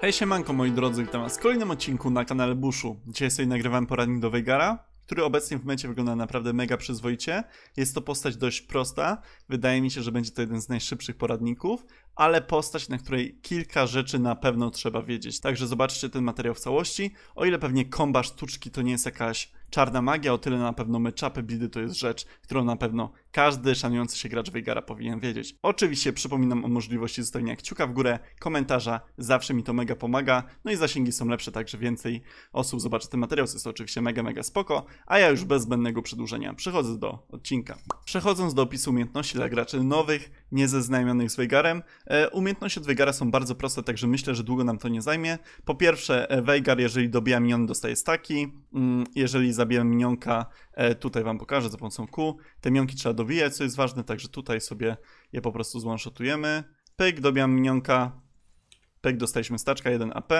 Hej siemanko moi drodzy, witam was w kolejnym odcinku na kanale Bushu. Dzisiaj sobie nagrywam poradnik do Vegara, który obecnie w mecie wygląda naprawdę mega przyzwoicie. Jest to postać dość prosta, wydaje mi się, że będzie to jeden z najszybszych poradników, ale postać, na której kilka rzeczy na pewno trzeba wiedzieć. Także zobaczcie ten materiał w całości, o ile pewnie komba sztuczki to nie jest jakaś czarna magia, o tyle na pewno meczapy bidy to jest rzecz, którą na pewno każdy szanujący się gracz Wejgara powinien wiedzieć. Oczywiście przypominam o możliwości zostawienia kciuka w górę, komentarza, zawsze mi to mega pomaga, no i zasięgi są lepsze, także więcej osób zobaczy ten materiał, co jest oczywiście mega, mega spoko, a ja już bez zbędnego przedłużenia przechodzę do odcinka. Przechodząc do opisu umiejętności dla graczy nowych, niezeznajomionych z Wejgarem, e, umiejętności od Wejgara są bardzo proste, także myślę, że długo nam to nie zajmie. Po pierwsze, e, Wejgar, jeżeli dobija minion, dostaje staki, mm, jeżeli zabija minionka, e, tutaj wam pokażę za pomocą Q, te minionki trzeba dobijać, co jest ważne, także tutaj sobie je po prostu zone peg Pyk, dobijam minionka, pyk, dostaliśmy staczka, 1 AP,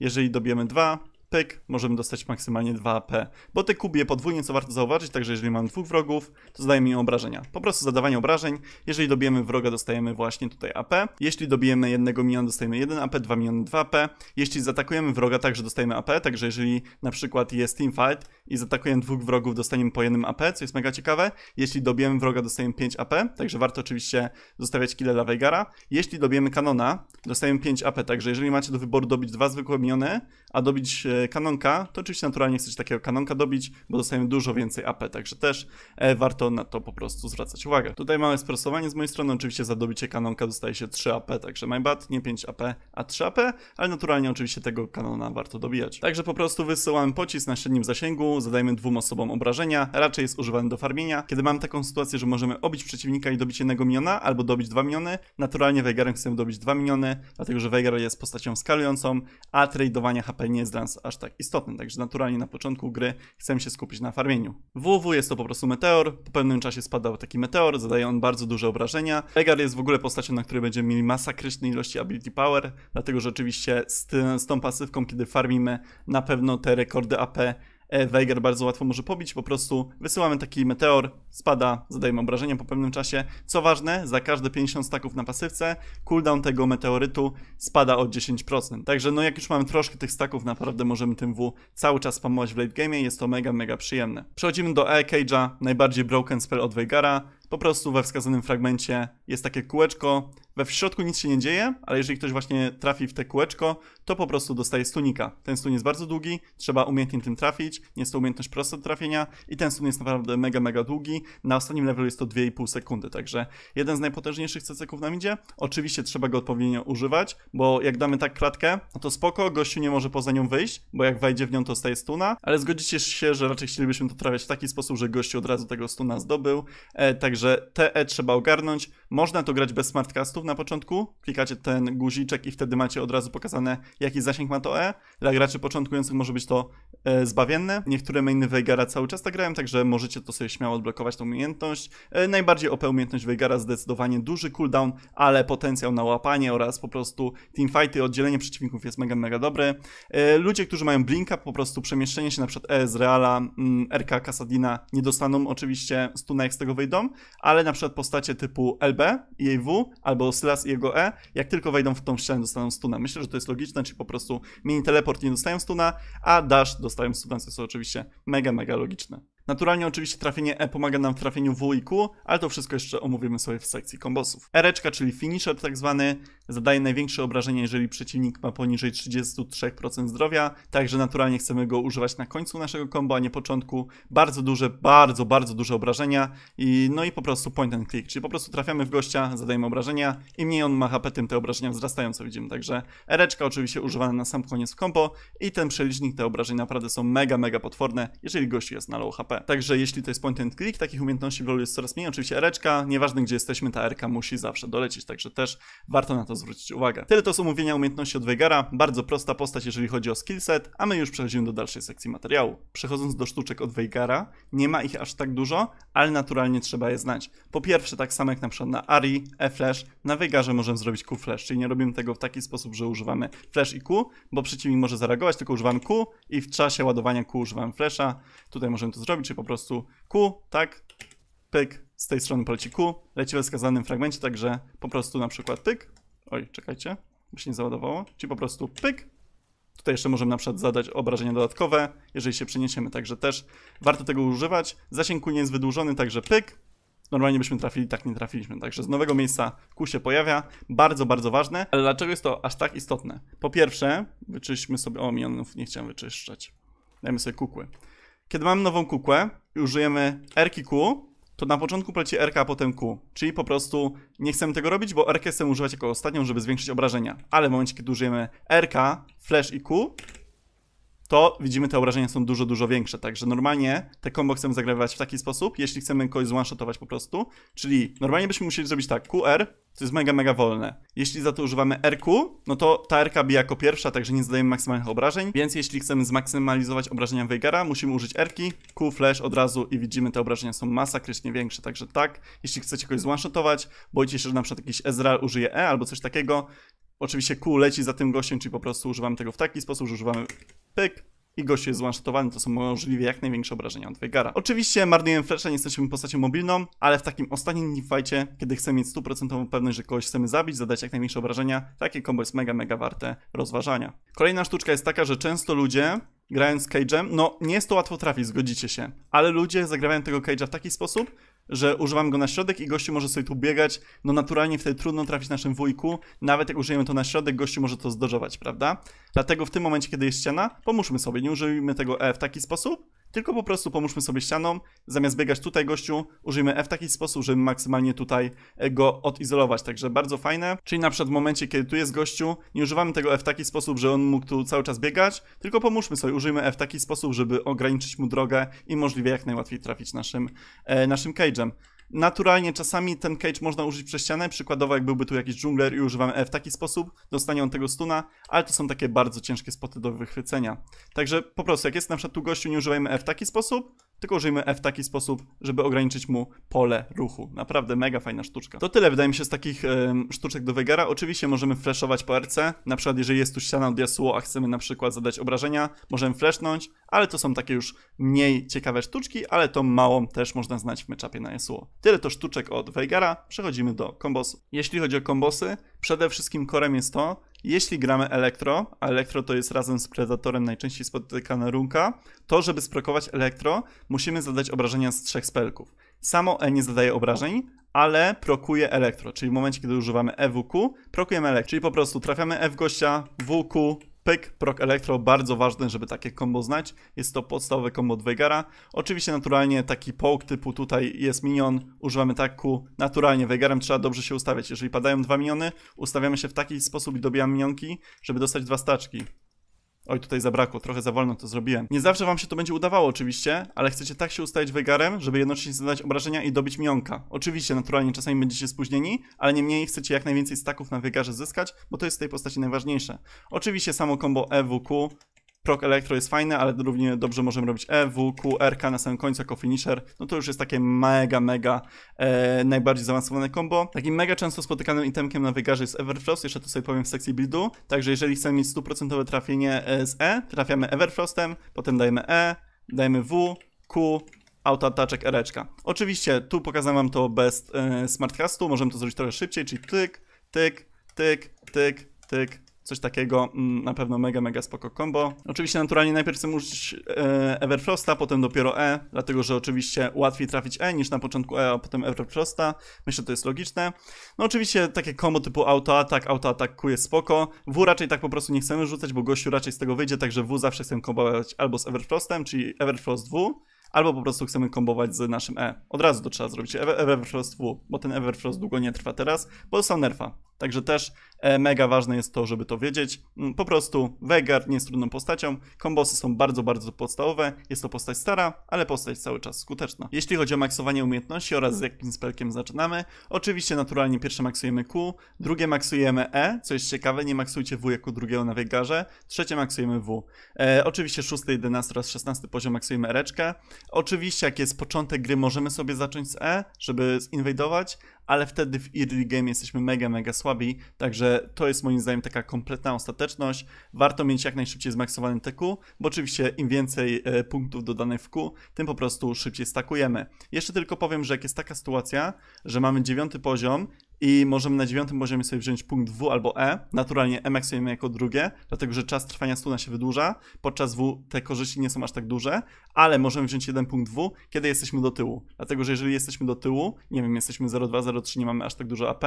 jeżeli dobijemy 2, pyk, możemy dostać maksymalnie 2 AP. Bo te kubie podwójnie, co warto zauważyć, także jeżeli mamy dwóch wrogów, to zadajemy im obrażenia. Po prostu zadawanie obrażeń, jeżeli dobijemy wroga, dostajemy właśnie tutaj AP. Jeśli dobijemy jednego minion, dostajemy 1 AP, 2 miniony, 2 AP. Jeśli zaatakujemy wroga, także dostajemy AP, także jeżeli na przykład jest teamfight i zaatakujemy dwóch wrogów, dostaniemy po jednym AP, co jest mega ciekawe. Jeśli dobijemy wroga, dostajemy 5 AP, także warto oczywiście zostawiać kile dla Vegara. Jeśli dobijemy kanona, dostajemy 5 AP, także jeżeli macie do wyboru dobić dwa zwykłe miniony, a dobić e, kanonka, to oczywiście naturalnie chcecie takiego kanonka dobić, bo dostajemy dużo więcej AP, także też e, warto na to po prostu zwracać uwagę. Tutaj mamy sprostowanie z mojej strony, oczywiście za dobicie kanonka dostaje się 3 AP, także my bad, nie 5 AP, a 3 AP, ale naturalnie oczywiście tego kanona warto dobijać. Także po prostu wysyłamy pocisk na średnim zasięgu, zadajemy dwóm osobom obrażenia, raczej jest używany do farmienia. Kiedy mam taką sytuację, że możemy obić przeciwnika i dobić jednego miniona, albo dobić dwa miniony, naturalnie Veigarem chcemy dobić dwa miniony, dlatego że Veigar jest postacią skalującą, a tradowanie HP nie jest dla nas aż aż tak istotny, także naturalnie na początku gry chcemy się skupić na farmieniu. WW jest to po prostu meteor, po pewnym czasie spadał taki meteor, zadaje on bardzo duże obrażenia. Egar jest w ogóle postacią, na której będziemy mieli masakryczne ilości ability power, dlatego że oczywiście z, z tą pasywką, kiedy farmimy, na pewno te rekordy AP Veigar e, bardzo łatwo może pobić, po prostu wysyłamy taki meteor, spada, zadajemy obrażenia po pewnym czasie. Co ważne, za każde 50 staków na pasywce cooldown tego meteorytu spada o 10%. Także no jak już mamy troszkę tych staków, naprawdę możemy tym W cały czas spamować w late game, jest to mega, mega przyjemne. Przechodzimy do Air Cage'a, najbardziej broken spell od Veigara po prostu we wskazanym fragmencie jest takie kółeczko, we w środku nic się nie dzieje, ale jeżeli ktoś właśnie trafi w te kółeczko, to po prostu dostaje stunika. Ten stun jest bardzo długi, trzeba umiejętnie tym trafić, nie jest to umiejętność prosta do trafienia i ten stun jest naprawdę mega, mega długi. Na ostatnim levelu jest to 2,5 sekundy, także jeden z najpotężniejszych ceceków na midzie. Oczywiście trzeba go odpowiednio używać, bo jak damy tak klatkę, no to spoko, gościu nie może poza nią wyjść, bo jak wejdzie w nią to staje stuna, ale zgodzicie się, że raczej chcielibyśmy to trafiać w taki sposób, że gościu od razu tego stuna zdobył, e, także Także TE trzeba ogarnąć. Można to grać bez smartcastów na początku. Klikacie ten guziczek i wtedy macie od razu pokazane, jaki zasięg ma to E. Dla graczy początkujących może być to e, zbawienne. Niektóre mainy Vegara cały czas tak grają, także możecie to sobie śmiało odblokować tą umiejętność. E, najbardziej OP umiejętność Vegara zdecydowanie duży cooldown, ale potencjał na łapanie oraz po prostu teamfighty, oddzielenie przeciwników jest mega, mega dobre. E, ludzie, którzy mają Blinka, po prostu przemieszczenie się na przykład E z Reala, mm, RK Kasadina nie dostaną oczywiście stuna jak z tego wyjdą, ale na przykład postacie typu LB i jej W albo Slas i jego E, jak tylko wejdą w tą ścianę, dostaną stuna. Myślę, że to jest logiczne, czyli po prostu mini teleport nie dostają stuna, a dash dostają stuna, co jest oczywiście mega, mega logiczne. Naturalnie oczywiście trafienie E pomaga nam w trafieniu W i Q, ale to wszystko jeszcze omówimy sobie w sekcji kombosów. Ereczka, czyli finisher tak zwany, Zadaje największe obrażenie, jeżeli przeciwnik ma poniżej 33% zdrowia, także naturalnie chcemy go używać na końcu naszego kombo, a nie początku. Bardzo duże, bardzo, bardzo duże obrażenia i no i po prostu point and click, czyli po prostu trafiamy w gościa, zadajemy obrażenia, im mniej on ma HP, tym te obrażenia wzrastają, co widzimy. Także ereczka oczywiście używana na sam koniec w kombo i ten przelicznik, te obrażenia naprawdę są mega, mega potworne, jeżeli gościu jest na low HP. Także jeśli to jest point and click, takich umiejętności w LoL jest coraz mniej, oczywiście ereczka, nieważne gdzie jesteśmy, ta erka musi zawsze dolecieć, także też warto na to zwrócić uwagę. Tyle to z omówienia umiejętności od Vegara, bardzo prosta postać jeżeli chodzi o skillset, a my już przechodzimy do dalszej sekcji materiału. Przechodząc do sztuczek od Vegara, nie ma ich aż tak dużo, ale naturalnie trzeba je znać. Po pierwsze, tak samo jak na przykład na Ari, E-Flash, na Vegarze możemy zrobić Q-Flash, czyli nie robimy tego w taki sposób, że używamy Flash i Q, bo przeciwnik może zareagować, tylko używam Q i w czasie ładowania Q używam Flasha. Tutaj możemy to zrobić, czyli po prostu Q, tak, pyk, z tej strony poleci Q, leci we wskazanym fragmencie, także po prostu na przykład pyk, Oj, czekajcie, bo się nie załadowało. Czyli po prostu pyk. Tutaj jeszcze możemy na przykład zadać obrażenia dodatkowe, jeżeli się przeniesiemy, także też warto tego używać. Zasięg nie jest wydłużony, także pyk. Normalnie byśmy trafili, tak nie trafiliśmy. Także z nowego miejsca Q się pojawia. Bardzo, bardzo ważne. Ale dlaczego jest to aż tak istotne? Po pierwsze, wyczyśćmy sobie... O, minionów nie chciałem wyczyszczać. Dajmy sobie kukły. Kiedy mamy nową kukłę i użyjemy RQ, to na początku poleci RK, a potem Q. Czyli po prostu nie chcemy tego robić, bo RK chcemy używać jako ostatnią, żeby zwiększyć obrażenia. Ale w momencie, kiedy użyjemy RK, Flash i Q, to widzimy te obrażenia są dużo, dużo większe. Także normalnie te combo chcemy zagrywać w taki sposób, jeśli chcemy kogoś one-shotować po prostu. Czyli normalnie byśmy musieli zrobić tak, QR, to jest mega, mega wolne. Jeśli za to używamy RQ, no to ta RK bije jako pierwsza, także nie zadajemy maksymalnych obrażeń, więc jeśli chcemy zmaksymalizować obrażenia Vegara, musimy użyć RK, Q, Flash od razu i widzimy, te obrażenia są masakrycznie większe, także tak, jeśli chcecie kogoś one-shotować, boicie się, że na przykład jakiś Ezreal użyje E albo coś takiego, Oczywiście kół leci za tym gościem, czyli po prostu używamy tego w taki sposób, że używamy pyk, i gość jest zwansztowany, to są możliwie jak największe obrażenia od Vegara. Oczywiście marnujemy flesze, nie jesteśmy postacią mobilną, ale w takim ostatnim fightie, kiedy chcemy mieć 100% pewność, że kogoś chcemy zabić, zadać jak największe obrażenia, takie combo jest mega, mega warte rozważania. Kolejna sztuczka jest taka, że często ludzie grając Cage'em, no nie jest to łatwo trafić, zgodzicie się, ale ludzie zagrywają tego Cage'a w taki sposób, że używam go na środek i gościu może sobie tu biegać, no naturalnie wtedy trudno trafić naszym wujku, nawet jak użyjemy to na środek, gościu może to zdożować, prawda? Dlatego w tym momencie, kiedy jest ściana, pomóżmy sobie, nie użyjmy tego E w taki sposób, tylko po prostu pomóżmy sobie ścianą, zamiast biegać tutaj gościu, użyjmy F w taki sposób, żeby maksymalnie tutaj e, go odizolować, także bardzo fajne, czyli na przykład w momencie, kiedy tu jest gościu, nie używamy tego F w taki sposób, że on mógł tu cały czas biegać, tylko pomóżmy sobie, użyjmy F w taki sposób, żeby ograniczyć mu drogę i możliwie jak najłatwiej trafić naszym, e, naszym cage'em. Naturalnie czasami ten cage można użyć przez ścianę, przykładowo jak byłby tu jakiś dżungler i używamy E w taki sposób, dostanie on tego stuna, ale to są takie bardzo ciężkie spoty do wychwycenia. Także po prostu jak jest na przykład tu gościu, nie używajmy E w taki sposób, tylko użyjmy F w taki sposób, żeby ograniczyć mu pole ruchu. Naprawdę mega fajna sztuczka. To tyle wydaje mi się z takich sztuczek do Wegara. Oczywiście możemy flashować po RC, na przykład jeżeli jest tu ściana od Yasuo, a chcemy na przykład zadać obrażenia, możemy flashnąć, ale to są takie już mniej ciekawe sztuczki, ale tą małą też można znać w meczapie na Yasuo. Tyle to sztuczek od Vegara, przechodzimy do kombosu. Jeśli chodzi o kombosy, przede wszystkim korem jest to, jeśli gramy elektro, a elektro to jest razem z predatorem najczęściej spotykana runka, to żeby sprokować elektro, musimy zadać obrażenia z trzech spelków. Samo E nie zadaje obrażeń, ale prokuje elektro, czyli w momencie, kiedy używamy EWQ, prokujemy elektro, czyli po prostu trafiamy F e gościa, WQ, Pyk, proc elektro, bardzo ważne, żeby takie combo znać. Jest to podstawowe combo Vegara. Oczywiście naturalnie taki połk typu tutaj jest minion, używamy taku. Naturalnie Vegarem trzeba dobrze się ustawiać. Jeżeli padają dwa miniony, ustawiamy się w taki sposób i dobijamy minionki, żeby dostać dwa staczki. Oj, tutaj zabrakło, trochę za wolno to zrobiłem. Nie zawsze wam się to będzie udawało oczywiście, ale chcecie tak się ustawić wygarem, żeby jednocześnie zadać obrażenia i dobić mionka. Oczywiście, naturalnie czasami będziecie spóźnieni, ale niemniej chcecie jak najwięcej staków na wygarze zyskać, bo to jest w tej postaci najważniejsze. Oczywiście samo combo EWQ Proc Electro jest fajne, ale równie dobrze możemy robić E, W, Q, K na samym końcu jako finisher. No to już jest takie mega, mega e, najbardziej zaawansowane combo. Takim mega często spotykanym itemkiem na wygarze jest Everfrost, jeszcze to sobie powiem w sekcji buildu. Także jeżeli chcemy mieć stuprocentowe trafienie e, z E, trafiamy Everfrostem, potem dajemy E, dajemy W, Q, R. ereczka. Oczywiście tu pokazałem wam to bez e, smartcastu, możemy to zrobić trochę szybciej, czyli tyk, tyk, tyk, tyk, tyk, coś takiego, mm, na pewno mega, mega spoko combo. Oczywiście naturalnie najpierw chcę użyć e, Everfrosta, potem dopiero E, dlatego że oczywiście łatwiej trafić E niż na początku E, a potem Everfrosta. Myślę, że to jest logiczne. No oczywiście takie combo typu auto atak Q jest spoko. W raczej tak po prostu nie chcemy rzucać, bo gościu raczej z tego wyjdzie, także W zawsze chcemy kombować albo z Everfrostem, czyli Everfrost W, albo po prostu chcemy kombować z naszym E. Od razu to trzeba zrobić Everfrost W, bo ten Everfrost długo nie trwa teraz, bo dostał nerfa. Także też e, mega ważne jest to, żeby to wiedzieć. Mm, po prostu Veigar nie jest trudną postacią. Kombosy są bardzo, bardzo podstawowe. Jest to postać stara, ale postać cały czas skuteczna. Jeśli chodzi o maksowanie umiejętności oraz z jakim spelkiem zaczynamy, oczywiście naturalnie pierwsze maksujemy Q, drugie maksujemy E, co jest ciekawe, nie maksujcie W jako drugiego na Veigarze, trzecie maksujemy W. E, oczywiście 6, 11 oraz 16 poziom maksujemy Reczkę. Oczywiście jak jest początek gry, możemy sobie zacząć z E, żeby zinwejdować, ale wtedy w early game jesteśmy mega, mega słabi, także to jest moim zdaniem taka kompletna ostateczność. Warto mieć jak najszybciej zmaksowany TQ, bo oczywiście im więcej e, punktów dodanych w Q, tym po prostu szybciej stakujemy. Jeszcze tylko powiem, że jak jest taka sytuacja, że mamy dziewiąty poziom, i możemy na dziewiątym poziomie sobie wziąć punkt W albo E. Naturalnie E maksujemy jako drugie, dlatego że czas trwania stuna się wydłuża. Podczas W te korzyści nie są aż tak duże, ale możemy wziąć jeden punkt W, kiedy jesteśmy do tyłu. Dlatego, że jeżeli jesteśmy do tyłu, nie wiem, jesteśmy 0,2, 0,3, nie mamy aż tak dużo AP,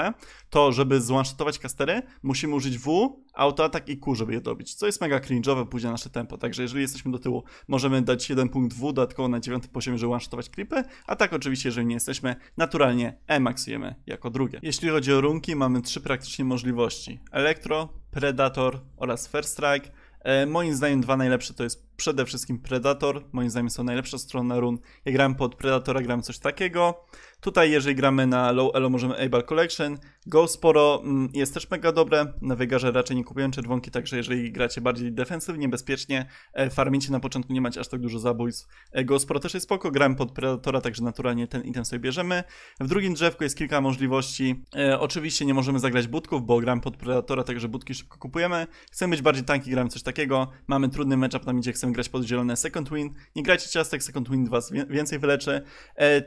to żeby zwanshatować kastery, musimy użyć W, autoatak i Q, żeby je dobić, co jest mega cringe'owe, później nasze tempo. Także jeżeli jesteśmy do tyłu, możemy dać jeden punkt W dodatkowo na dziewiątym poziomie, żeby one-shotować creepy, a tak oczywiście, jeżeli nie jesteśmy, naturalnie E maksujemy jako drugie. Jeśli jeśli chodzi o runki, mamy trzy praktycznie możliwości. Elektro, Predator oraz First Strike. E, moim zdaniem dwa najlepsze to jest przede wszystkim Predator. Moim zdaniem są najlepsza strona run. Ja grałem pod Predatora, grałem coś takiego. Tutaj, jeżeli gramy na Low Elo, możemy Able Collection. Go sporo mm, jest też mega dobre. Na wygarze raczej nie kupują czerwonki, także jeżeli gracie bardziej defensywnie, bezpiecznie, e, farmicie na początku, nie macie aż tak dużo zabójstw. E, go sporo też jest spoko. gram pod Predatora, także naturalnie ten item sobie bierzemy. W drugim drzewku jest kilka możliwości. E, oczywiście nie możemy zagrać budków, bo gram pod Predatora, także budki szybko kupujemy. Chcemy być bardziej tanki, gram coś takiego. Mamy trudny matchup na midzie, chcemy grać pod zielone Second Win. Nie grajcie ciastek, Second Win was więcej wyleczy.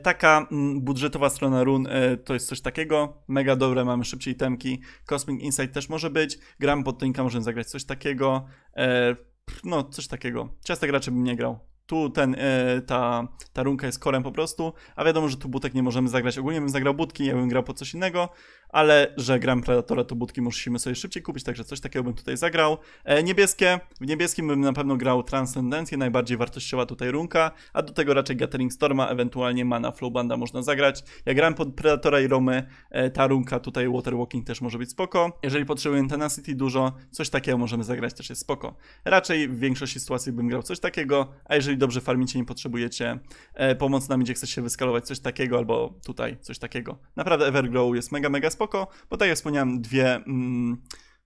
taka mm, budżet budżetowa strona run e, to jest coś takiego. Mega dobre, mamy szybciej temki. Cosmic Insight też może być. Gram pod Tinka, możemy zagrać coś takiego. E, no, coś takiego. Ciastek raczej bym nie grał. Tu ten, e, ta, ta runka jest korem po prostu, a wiadomo, że tu butek nie możemy zagrać. Ogólnie bym zagrał butki ja bym grał po coś innego ale że gram Predatora, to budki musimy sobie szybciej kupić, także coś takiego bym tutaj zagrał. E, niebieskie, w niebieskim bym na pewno grał Transcendencję, najbardziej wartościowa tutaj runka, a do tego raczej Gathering Storma, ewentualnie Mana Flowbanda można zagrać. Ja gram pod Predatora i Romy, e, ta runka tutaj Waterwalking też może być spoko. Jeżeli potrzebuję Tenacity dużo, coś takiego możemy zagrać, też jest spoko. Raczej w większości sytuacji bym grał coś takiego, a jeżeli dobrze farmicie, nie potrzebujecie e, pomocy na gdzie chcecie wyskalować coś takiego, albo tutaj coś takiego. Naprawdę Everglow jest mega, mega spoko spoko, bo tak jak wspomniałem, dwie... Mm,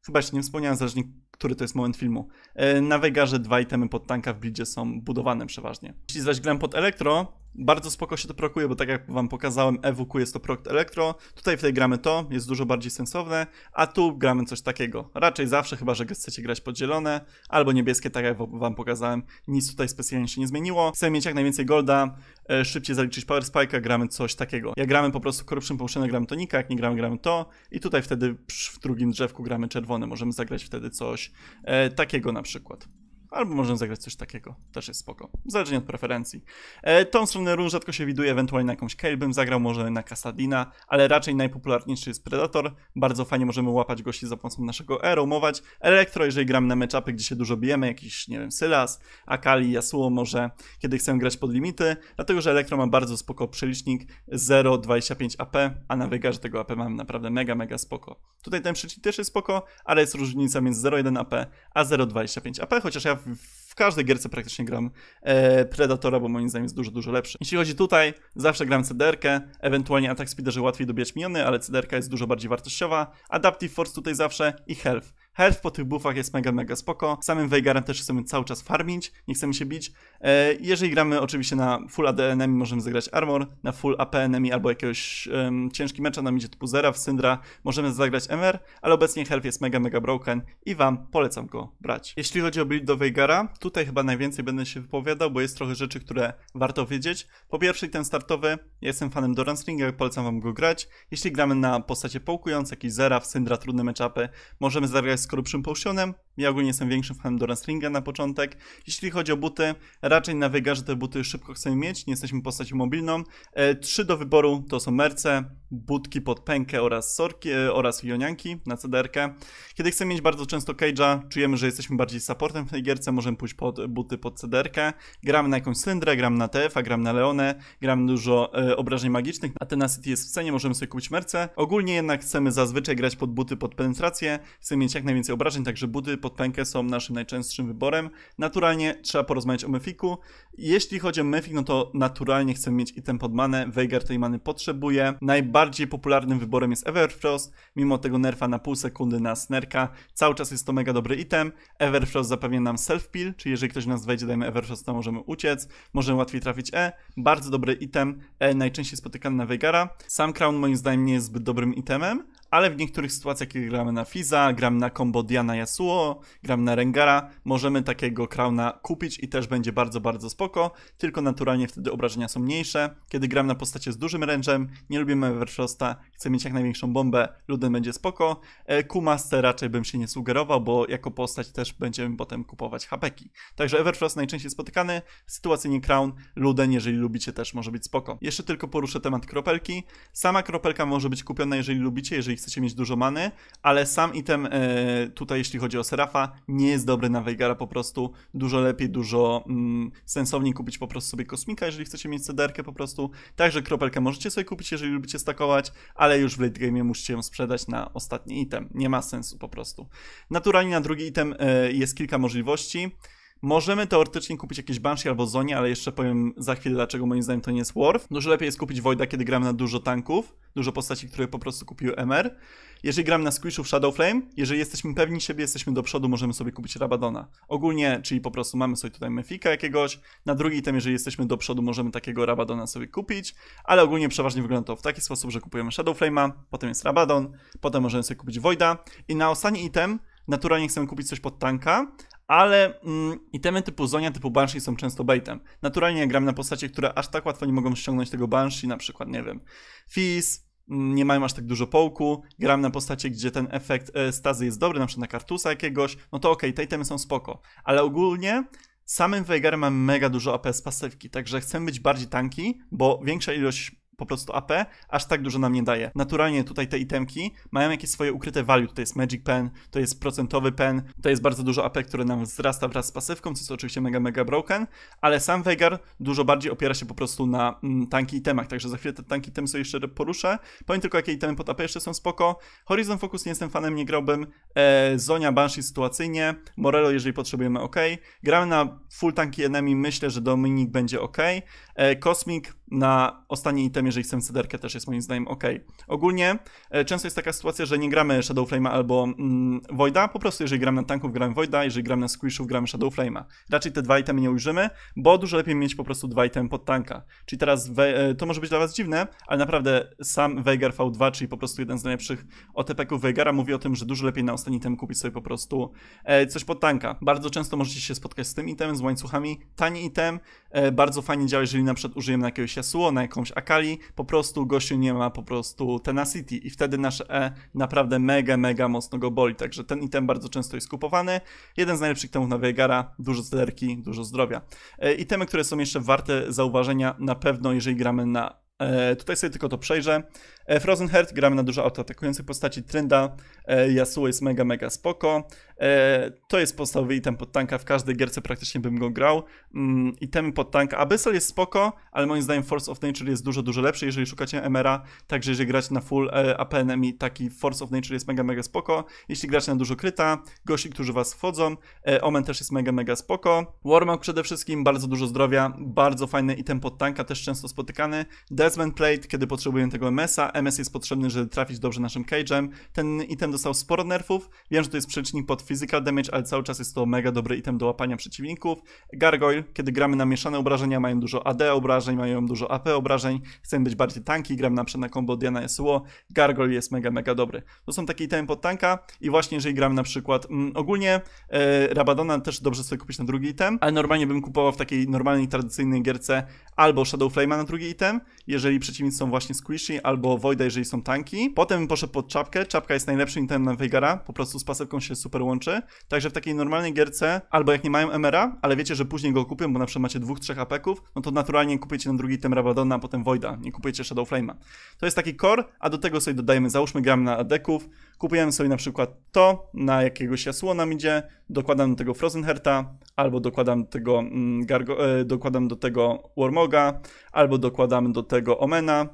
chyba jeszcze nie wspomniałem, zależnie który to jest moment filmu. E, na Vegarze dwa itemy pod tanka w buildzie są budowane przeważnie. Jeśli zaś gram pod elektro, bardzo spoko się to prokuje, bo tak jak wam pokazałem, EWQ jest to prokt elektro, tutaj w tej gramy to, jest dużo bardziej sensowne, a tu gramy coś takiego. Raczej zawsze, chyba że chcecie grać podzielone, albo niebieskie, tak jak wam pokazałem, nic tutaj specjalnie się nie zmieniło. Chcemy mieć jak najwięcej golda, e, szybciej zaliczyć Power Spike'a, gramy coś takiego. Jak gramy po prostu Corruption Potion'a, gramy tonika, jak nie gramy, gramy to i tutaj wtedy w drugim drzewku gramy czerwone, możemy zagrać wtedy coś e, takiego na przykład albo można zagrać coś takiego, też jest spoko, zależnie od preferencji. E, tą stronę run rzadko się widuje, ewentualnie na jakąś Kale bym zagrał, może na Kasadina, ale raczej najpopularniejszy jest Predator, bardzo fajnie możemy łapać gości za pomocą naszego E, roamować, Elektro, jeżeli gram na meczapy, gdzie się dużo bijemy, jakiś, nie wiem, Sylas, Akali, Yasuo może, kiedy chcę grać pod limity, dlatego, że Elektro ma bardzo spoko przelicznik 0,25 AP, a na wygarze tego AP mamy naprawdę mega, mega spoko. Tutaj ten przelicznik też jest spoko, ale jest różnica między 0,1 AP a 0,25 AP, chociaż ja w każdej gierce praktycznie gram e, Predatora, bo moim zdaniem jest dużo, dużo lepszy. Jeśli chodzi tutaj, zawsze gram CDR-kę, ewentualnie Attack Speederze łatwiej dobijać miniony, ale CDR-ka jest dużo bardziej wartościowa, Adaptive Force tutaj zawsze i Health. Health po tych buffach jest mega, mega spoko. Samym Veigarem też chcemy cały czas farmić, nie chcemy się bić. E, jeżeli gramy oczywiście na full AD enemy, możemy zagrać armor, na full AP enemy albo jakiegoś um, ciężki mecza nam idzie typu Zera w Syndra, możemy zagrać MR, ale obecnie Health jest mega, mega broken i wam polecam go brać. Jeśli chodzi o build do Veigara, tutaj chyba najwięcej będę się wypowiadał, bo jest trochę rzeczy, które warto wiedzieć. Po pierwsze ten startowy, jestem fanem Stringa, polecam wam go grać. Jeśli gramy na postacie połkujące, jakiś Zera w Syndra, trudne meczapy, możemy zagrać z Corruption Potionem ja ogólnie jestem większym fanem do wrestlinga na początek. Jeśli chodzi o buty, raczej na wygarze te buty szybko chcemy mieć, nie jesteśmy postacią mobilną. E, trzy do wyboru to są merce, budki pod pękę oraz sorki e, oraz jonianki na cederkę. Kiedy chcemy mieć bardzo często cage'a, czujemy, że jesteśmy bardziej supportem w tej gierce, możemy pójść pod buty pod cederkę. Gram na jakąś cylindrę, gram na TF, a gram na Leonę, gram dużo e, obrażeń magicznych. A asset jest w cenie, możemy sobie kupić merce. Ogólnie jednak chcemy zazwyczaj grać pod buty pod penetrację, chcemy mieć jak najwięcej obrażeń, także buty pod pękę są naszym najczęstszym wyborem. Naturalnie trzeba porozmawiać o mefiku. Jeśli chodzi o Mefik, no to naturalnie chcemy mieć item pod manę. Veigar tej many potrzebuje. Najbardziej popularnym wyborem jest Everfrost. Mimo tego nerfa na pół sekundy na snerka. Cały czas jest to mega dobry item. Everfrost zapewnia nam self-peel, czyli jeżeli ktoś nas wejdzie, dajemy Everfrost, to możemy uciec. Możemy łatwiej trafić E. Bardzo dobry item, e, najczęściej spotykany na Veigara. Sam Crown moim zdaniem nie jest zbyt dobrym itemem, ale w niektórych sytuacjach, kiedy gramy na Fiza, gram na combo Diana Yasuo, gram na Rengara, możemy takiego Crowna kupić i też będzie bardzo, bardzo spoko, tylko naturalnie wtedy obrażenia są mniejsze. Kiedy gram na postacie z dużym ręczem, nie lubimy Everfrosta, chcę mieć jak największą bombę, Luden będzie spoko. E, Kumaster raczej bym się nie sugerował, bo jako postać też będziemy potem kupować hapeki. Także Everfrost najczęściej spotykany, sytuacyjnie Crown, Luden jeżeli lubicie też może być spoko. Jeszcze tylko poruszę temat kropelki. Sama kropelka może być kupiona jeżeli lubicie, jeżeli chcecie mieć dużo many, ale sam item e, tutaj, jeśli chodzi o Serafa, nie jest dobry na Veigara po prostu. Dużo lepiej, dużo mm, sensowniej kupić po prostu sobie Kosmika, jeżeli chcecie mieć cederkę po prostu. Także kropelkę możecie sobie kupić, jeżeli lubicie stakować, ale już w late game musicie ją sprzedać na ostatni item. Nie ma sensu po prostu. Naturalnie na drugi item e, jest kilka możliwości. Możemy teoretycznie kupić jakieś Banshee albo Zonie, ale jeszcze powiem za chwilę, dlaczego moim zdaniem to nie jest Worf. Dużo lepiej jest kupić Voida, kiedy gramy na dużo tanków, dużo postaci, które po prostu kupiły MR. Jeżeli gramy na Squishów Shadowflame, jeżeli jesteśmy pewni siebie, jesteśmy do przodu, możemy sobie kupić Rabadona. Ogólnie, czyli po prostu mamy sobie tutaj Mefika jakiegoś, na drugi tem, jeżeli jesteśmy do przodu, możemy takiego Rabadona sobie kupić, ale ogólnie przeważnie wygląda to w taki sposób, że kupujemy Shadowflame'a, potem jest Rabadon, potem możemy sobie kupić Voida i na ostatni item naturalnie chcemy kupić coś pod tanka, ale mm, itemy typu Zonia, typu Banshee są często baitem. Naturalnie ja gram na postacie, które aż tak łatwo nie mogą ściągnąć tego Banshee, na przykład, nie wiem, Fizz, mm, nie mają aż tak dużo połku, gram na postacie, gdzie ten efekt e, stazy jest dobry, na przykład na kartusa jakiegoś, no to okej, okay, te itemy są spoko, ale ogólnie samym Veigarem mam mega dużo AP z pasywki, także chcę być bardziej tanki, bo większa ilość po prostu AP aż tak dużo nam nie daje. Naturalnie tutaj te itemki mają jakieś swoje ukryte value, to jest Magic Pen, to jest procentowy pen, to jest bardzo dużo AP, które nam wzrasta wraz z pasywką, co jest oczywiście mega, mega broken, ale sam Vegar dużo bardziej opiera się po prostu na mm, tanki itemach, także za chwilę te tanki item sobie jeszcze poruszę. Powiem tylko, jakie itemy pod AP jeszcze są spoko. Horizon Focus nie jestem fanem, nie grałbym. E, Zonia Banshee sytuacyjnie, Morello jeżeli potrzebujemy ok. Gramy na full tanki enemy, myślę, że Dominik będzie ok. E, Kosmik na ostatni itemie, jeżeli chcemy cederkę, też jest moim zdaniem ok. Ogólnie e, często jest taka sytuacja, że nie gramy Shadowflame'a albo mm, Voida, po prostu jeżeli gram na tanków, gram Voida, jeżeli gram na Squishów, gram Flame'a. Raczej te dwa itemy nie ujrzymy, bo dużo lepiej mieć po prostu dwa itemy pod tanka. Czyli teraz, e, to może być dla was dziwne, ale naprawdę sam Veigar V2, czyli po prostu jeden z najlepszych OTP-ków Veigara, mówi o tym, że dużo lepiej na ostatni item kupić sobie po prostu coś pod tanka. Bardzo często możecie się spotkać z tym itemem, z łańcuchami. Tani item, E, bardzo fajnie działa, jeżeli na przykład użyjemy jakiegoś Yasuo, na jakąś Akali, po prostu gościu nie ma po prostu tenacity i wtedy nasze E naprawdę mega, mega mocno go boli, także ten item bardzo często jest kupowany. Jeden z najlepszych temów na Veigara, dużo zderki dużo zdrowia. E, itemy, które są jeszcze warte zauważenia na pewno, jeżeli gramy na e, Tutaj sobie tylko to przejrzę. E, Frozen Heart, gramy na dużo autoatakujących postaci, Trynda, e, Yasuo jest mega, mega spoko. E, to jest podstawowy item pod tanka, w każdej gierce praktycznie bym go grał. Mm, item pod tanka. Abyssal jest spoko, ale moim zdaniem Force of Nature jest dużo, dużo lepszy, jeżeli szukacie MR-a, także jeżeli grać na full APN i taki Force of Nature jest mega, mega spoko. Jeśli gracie na dużo kryta, gości, którzy was wchodzą, Omen też jest mega, mega spoko. Warmog przede wszystkim, bardzo dużo zdrowia, bardzo fajny item pod tanka, też często spotykany. Desmond Plate, kiedy potrzebuję tego MS-a, MS jest potrzebny, żeby trafić dobrze naszym cage'em. Ten item dostał sporo nerfów. Wiem, że to jest przycznik pod physical damage, ale cały czas jest to mega dobry item do łapania przeciwników. Gargoyle, kiedy gramy na mieszane obrażenia, mają dużo AD obrażeń, mają dużo AP obrażeń. Chcemy być bardziej tanki, gram na przykład na combo Diana SUO. Gargoyle jest mega, mega dobry. To są takie itemy pod tanka i właśnie jeżeli gram na przykład mm, ogólnie e, Rabadona też dobrze sobie kupić na drugi item, ale normalnie bym kupował w takiej normalnej, tradycyjnej gierce albo Shadow Flame'a na drugi item, jeżeli przeciwnicy są właśnie squishy, albo Voida, jeżeli są tanki. Potem poszedł pod czapkę. Czapka jest najlepszym itemem Veigara. po prostu z pasywką się super łączy. Także w takiej normalnej gierce, albo jak nie mają MR-a, ale wiecie, że później go kupią, bo na przykład macie dwóch, trzech apeków, no to naturalnie kupicie na drugi tem Rabadona, a potem Voida, nie kupujecie Shadow Flame'a. To jest taki core, a do tego sobie dodajemy, załóżmy gram na adeków, kupujemy sobie na przykład to, na jakiegoś jasło nam idzie, dokładam do tego Frozen Herta, albo dokładam do tego, mm, gargo, e, dokładam do tego Warmoga, albo dokładam do tego Omena,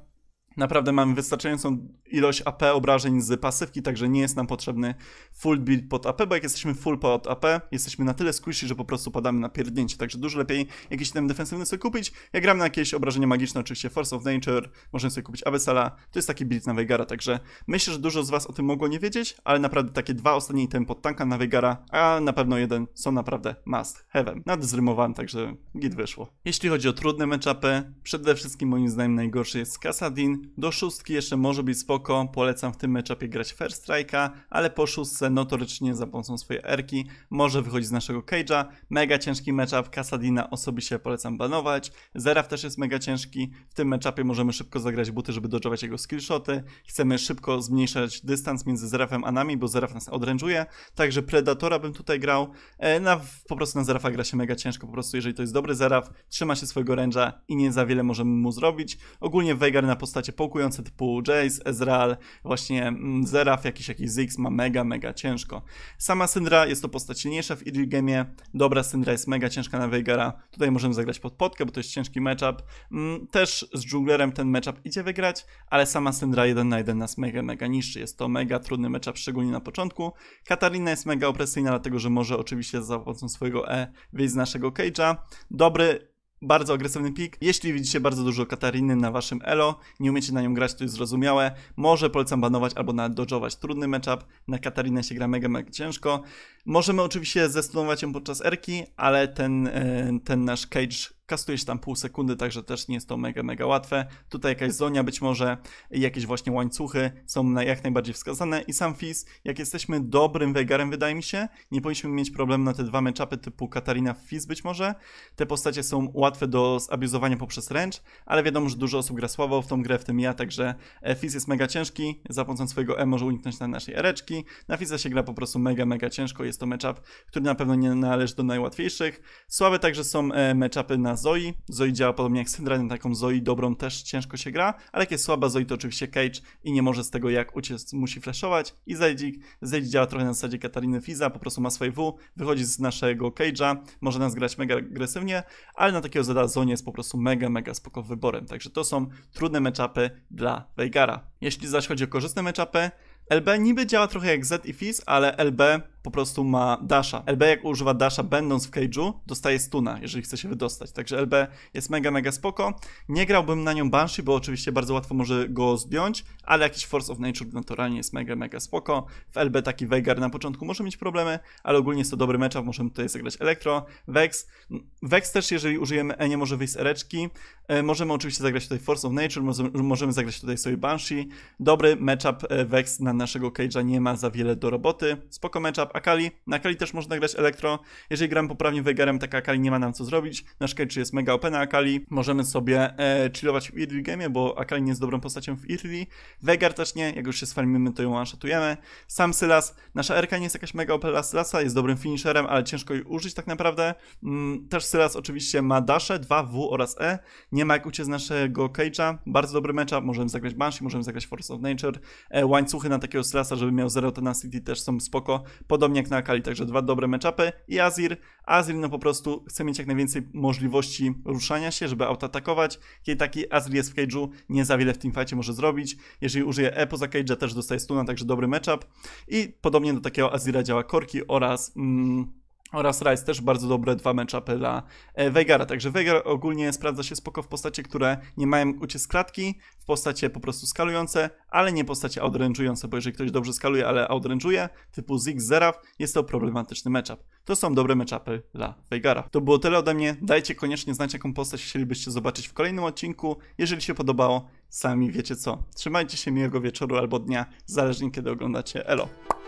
Naprawdę mamy wystarczającą ilość AP obrażeń z pasywki, także nie jest nam potrzebny full build pod AP, bo jak jesteśmy full pod AP, jesteśmy na tyle squishy, że po prostu padamy na pierdnięcie, także dużo lepiej jakiś ten defensywny sobie kupić. Jak gramy na jakieś obrażenie magiczne, oczywiście Force of Nature, możemy sobie kupić Avesala, to jest taki build na Vegara, także myślę, że dużo z Was o tym mogło nie wiedzieć, ale naprawdę takie dwa ostatnie itemy pod tanka na Vegara, a na pewno jeden są naprawdę must have'em. Nadzrymowałem, także git wyszło. Jeśli chodzi o trudne matchupy, przede wszystkim moim zdaniem najgorszy jest Kasadin, do szóstki jeszcze może być spoko, spoko, polecam w tym matchupie grać First Strike'a, ale po szóstce notorycznie za pomocą swojej erki może wychodzić z naszego cage'a. Mega ciężki matchup, Kasadina osobiście polecam banować. Zeraf też jest mega ciężki, w tym matchupie możemy szybko zagrać buty, żeby dodżować jego skillshoty. Chcemy szybko zmniejszać dystans między Zerafem a nami, bo Zeraf nas odrężuje, także Predatora bym tutaj grał. E, na, po prostu na Zerafa gra się mega ciężko, po prostu jeżeli to jest dobry Zeraf, trzyma się swojego ręża i nie za wiele możemy mu zrobić. Ogólnie Vegar na postacie połkujące typu Jace, Ezra Astral, właśnie mm, Zeraf, jakiś jakiś ZX ma mega, mega ciężko. Sama Syndra jest to postać silniejsza w Idle Game. Dobra Syndra jest mega ciężka na Veigara. Tutaj możemy zagrać pod podkę, bo to jest ciężki matchup. Mm, też z Junglerem ten matchup idzie wygrać, ale sama Syndra 1 na 1 nas mega, mega niszczy. Jest to mega trudny matchup, szczególnie na początku. Katarina jest mega opresyjna, dlatego że może oczywiście za pomocą swojego E wyjść z naszego cage'a. Dobry bardzo agresywny pik. Jeśli widzicie bardzo dużo Katariny na waszym elo, nie umiecie na nią grać, to jest zrozumiałe. Może polecam banować albo nawet dodżować. Trudny matchup. Na Katarinę się gra mega, mega ciężko. Możemy oczywiście zestunować ją podczas erki, ale ten, e, ten nasz cage kastujesz tam pół sekundy, także też nie jest to mega, mega łatwe. Tutaj jakaś zonia być może, jakieś właśnie łańcuchy są jak najbardziej wskazane i sam Fizz, jak jesteśmy dobrym Vegarem wydaje mi się, nie powinniśmy mieć problemu na te dwa meczapy typu Katarina Fizz być może. Te postacie są łatwe do zabizowania poprzez ręcz, ale wiadomo, że dużo osób gra słabo w tą grę, w tym ja, także e, Fizz jest mega ciężki, za pomocą swojego E może uniknąć na naszej ereczki. Na Fizza się gra po prostu mega, mega ciężko, jest to meczap, który na pewno nie należy do najłatwiejszych. Słabe także są e, meczapy na Zoe. Zoe działa podobnie jak Syndra, taką Zoe dobrą też ciężko się gra, ale jak jest słaba Zoe to oczywiście Cage i nie może z tego jak uciec, musi flashować i Zejdzik. Zejdzik działa trochę na zasadzie Katariny Fiza, po prostu ma swoje W, wychodzi z naszego Cage'a, może nas grać mega agresywnie, ale na takiego Zeda Zonie jest po prostu mega, mega spoko wyborem. Także to są trudne meczapy dla Veigara. Jeśli zaś chodzi o korzystne meczapy, LB niby działa trochę jak Z i Fizz, ale LB po prostu ma dasha. LB jak używa dasha będąc w cage'u, dostaje stuna, jeżeli chce się wydostać. Także LB jest mega, mega spoko. Nie grałbym na nią Banshee, bo oczywiście bardzo łatwo może go zdjąć, ale jakiś Force of Nature naturalnie jest mega, mega spoko. W LB taki Veigar na początku może mieć problemy, ale ogólnie jest to dobry matchup, możemy tutaj zagrać Elektro, Vex. Vex też, jeżeli użyjemy E, nie może wyjść z Ereczki. E, możemy oczywiście zagrać tutaj Force of Nature, możemy zagrać tutaj sobie Banshee. Dobry matchup e, Vex na naszego cage'a nie ma za wiele do roboty. Spoko matchup. Akali. Na Akali też można grać elektro. Jeżeli gram poprawnie Vegerem, taka Akali nie ma nam co zrobić. Nasz Kejczy jest mega open no Akali. Możemy sobie e, chillować w early game, bo Akali nie jest dobrą postacią w early. Vegar też nie. Jak już się sfarmimy, to ją one Sam Sylas. Nasza Erka nie jest jakaś mega OP dla Sylasa. Jest dobrym finisherem, ale ciężko jej użyć tak naprawdę. Mm, też Sylas oczywiście ma dasze, 2 W oraz E. Nie ma jak uciec z naszego Cage'a. Bardzo dobry matchup. Możemy zagrać Banshee, możemy zagrać Force of Nature. E, łańcuchy na takiego Sylasa, żeby miał 0 tenacity też są spoko. Pod podobnie jak na Akali, także dwa dobre matchupy i Azir. Azir no po prostu chce mieć jak najwięcej możliwości ruszania się, żeby autoatakować. Kiedy taki Azir jest w cage'u, nie za wiele w tym teamfightie może zrobić. Jeżeli użyje E poza cage'a, też dostaje stuna, także dobry matchup. I podobnie do takiego Azira działa Korki oraz... Mm, oraz Rice też bardzo dobre dwa meczapy dla Vegara. Także Vegar ogólnie sprawdza się spoko w postacie, które nie mają uciec klatki, w postacie po prostu skalujące, ale nie postacie outrange'ujące, bo jeżeli ktoś dobrze skaluje, ale outrange'uje, typu Zig Zeraf, jest to problematyczny matchup. To są dobre meczapy dla Vegara. To było tyle ode mnie. Dajcie koniecznie znać, jaką postać chcielibyście zobaczyć w kolejnym odcinku. Jeżeli się podobało, sami wiecie co. Trzymajcie się miłego wieczoru albo dnia, zależnie kiedy oglądacie. Elo!